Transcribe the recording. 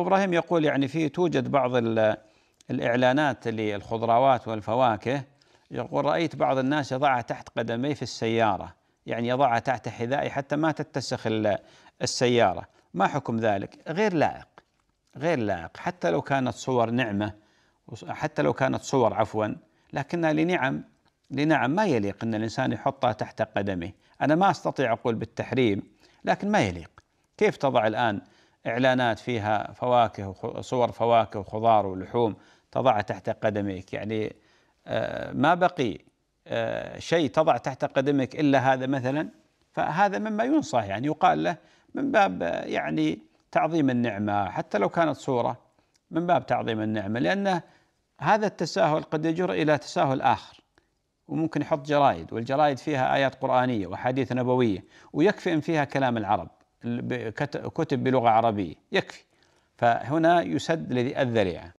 ابراهيم يقول يعني في توجد بعض الاعلانات للخضروات والفواكه يقول رايت بعض الناس يضعها تحت قدمي في السياره يعني يضعها تحت حذائي حتى ما تتسخ السياره ما حكم ذلك غير لائق غير لائق حتى لو كانت صور نعمه حتى لو كانت صور عفوا لكنها لنعم لنعم ما يليق ان الانسان يحطها تحت قدمه انا ما استطيع اقول بالتحريم لكن ما يليق كيف تضع الان اعلانات فيها فواكه صور فواكه وخضار ولحوم تضعها تحت قدميك يعني آه، ما بقي آه، شيء تضع تحت قدمك الا هذا مثلا فهذا مما ينصح يعني يقال له من باب يعني تعظيم النعمه حتى لو كانت صوره من باب تعظيم النعمه لان هذا التساهل قد يجر الى تساهل اخر وممكن يحط جرايد والجرايد فيها ايات قرانيه واحاديث نبويه ويكفي ان فيها كلام العرب كتب بلغه عربيه يكفي فهنا يسد الذي الذريعه